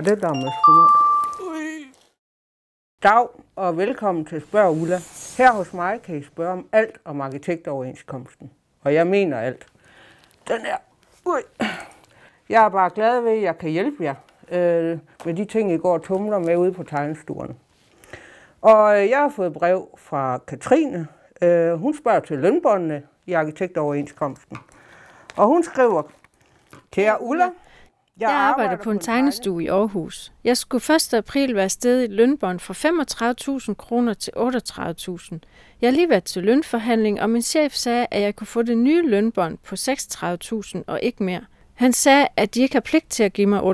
og det der med skummer. Dag og velkommen til Spørg Ulla. Her hos mig kan I spørge om alt om arkitektoverenskomsten. Og jeg mener alt. Den er... Ui. Jeg er bare glad ved, at jeg kan hjælpe jer øh, med de ting, I går og tumler med ude på tegnestuerne. Og øh, jeg har fået brev fra Katrine. Øh, hun spørger til lønbåndene i arkitektoverenskomsten. Og hun skriver, kære Ulla, jeg arbejder på en tegnestue i Aarhus. Jeg skulle 1. april være sted i lønbånd fra 35.000 kroner til 38.000. Jeg har lige været til lønforhandling, og min chef sagde, at jeg kunne få det nye lønbånd på 36.000 og ikke mere. Han sagde, at de ikke har pligt til at give mig 38.000.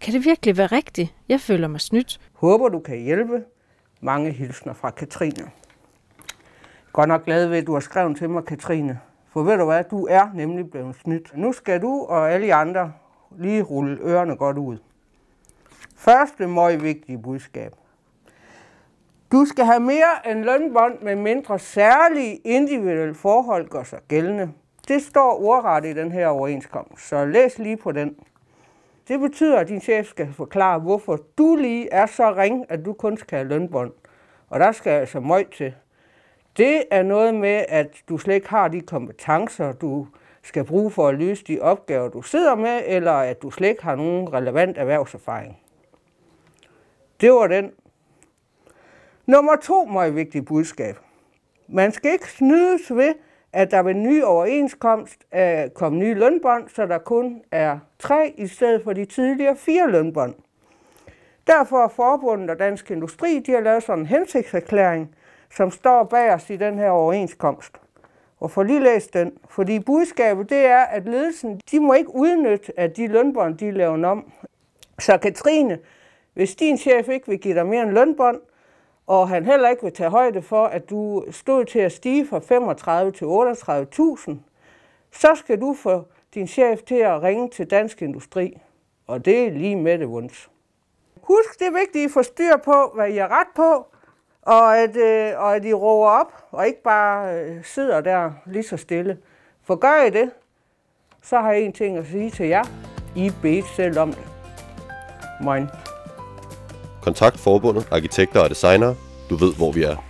Kan det virkelig være rigtigt? Jeg føler mig snydt. Håber, du kan hjælpe. Mange hilsner fra Katrine. Godt nok glad ved, at du har skrevet til mig, Katrine. For ved du hvad, du er nemlig blevet snydt. Nu skal du og alle andre lige rulle ørerne godt ud. Første meget vigtige budskab. Du skal have mere end lønbånd, med mindre særlige individuelle forhold gør sig gældende. Det står ordret i den her overenskomst, så læs lige på den. Det betyder, at din chef skal forklare, hvorfor du lige er så ring, at du kun skal have lønbånd. Og der skal altså møg til. Det er noget med, at du slet ikke har de kompetencer, du skal bruge for at løse de opgaver, du sidder med, eller at du slet ikke har nogen relevant erhvervserfaring. Det var den. Nummer to meget vigtigt budskab. Man skal ikke snydes ved, at der ved ny overenskomst er øh, kom nye lønbånd, så der kun er tre i stedet for de tidligere fire lønbånd. Derfor er forbundet og Dansk Industri, de har lavet sådan en hensigtserklæring, som står bag os i den her overenskomst. Og få lige læst den, fordi budskabet det er, at ledelsen de må ikke udnytte, at de lønbånd de laver om. Så Katrine, hvis din chef ikke vil give dig mere end lønbånd, og han heller ikke vil tage højde for, at du stod til at stige fra 35 til 38.000, så skal du få din chef til at ringe til Dansk Industri. Og det er lige med det vunds. Husk det vigtige for styr på, hvad I har ret på, og at, øh, og at I råber op, og ikke bare øh, sidder der lige så stille. For gør I det, så har jeg en ting at sige til jer. I bedt selv om det. Moin. Kontakt forbundet, arkitekter og designer. Du ved, hvor vi er.